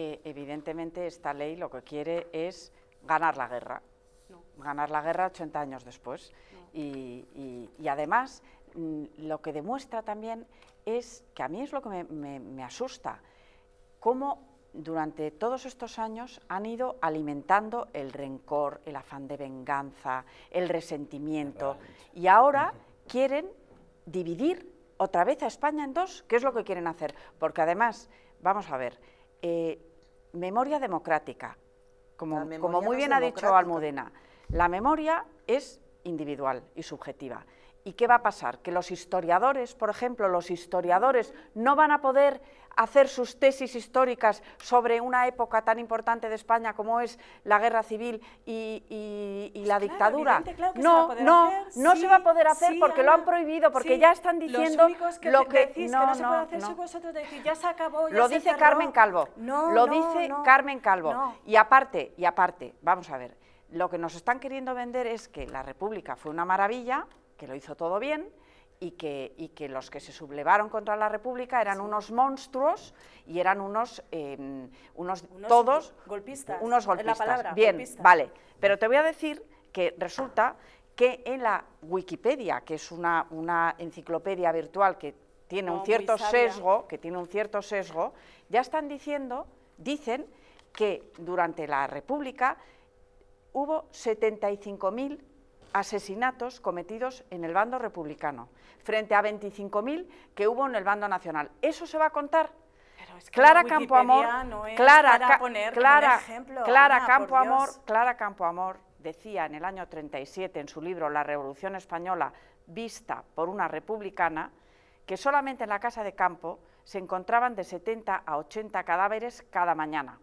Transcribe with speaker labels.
Speaker 1: Eh, evidentemente esta ley lo que quiere es ganar la guerra, ganar la guerra 80 años después. Y, además mm, lo que demuestra también es, que a mí es lo que me, asusta, cómo durante todos estos años han ido alimentando el rencor, el afán de venganza, el resentimiento. Y ahora quieren dividir otra vez a España en dos, ¿qué es lo que quieren hacer. Porque además, vamos a ver, eh, memoria democrática, como, muy bien ha dicho Almudena. La memoria es individual y subjetiva. ¿Y qué va a pasar? Que los historiadores, por ejemplo, los historiadores no van a poder hacer sus tesis históricas sobre una época tan importante de España como es la guerra civil y, pues la dictadura. no, no, no se va a poder hacer porque lo han prohibido, porque ya están diciendo lo que, decís que no, se puede hacer vosotros decís, ya se acabó. lo dice Carmen Calvo. lo dice Carmen Calvo. Y aparte, y aparte, vamos a ver lo que nos están queriendo vender es que la República fue una maravilla, que lo hizo todo bien, y que, los que se sublevaron contra la República eran unos monstruos y eran unos, em, unos, todos... Golpistas. Unos golpistas. bien, vale. Pero te voy a decir que resulta que en la Wikipedia, que es una, enciclopedia virtual que tiene un oh, cierto sesgo, que tiene un cierto sesgo, ya están diciendo, dicen que durante la República hubo 75.000 asesinatos cometidos en el bando republicano, frente a 25.000 que hubo en el bando nacional. ¿Eso se va a contar?
Speaker 2: Pero es Clara Campoamor, no Clara, Clara, ejemplo, Clara Campoamor,
Speaker 1: Clara Campoamor decía en el año 37 en su libro La Revolución Española vista por una republicana que solamente en la casa de campo se encontraban de 70 a 80 cadáveres cada mañana.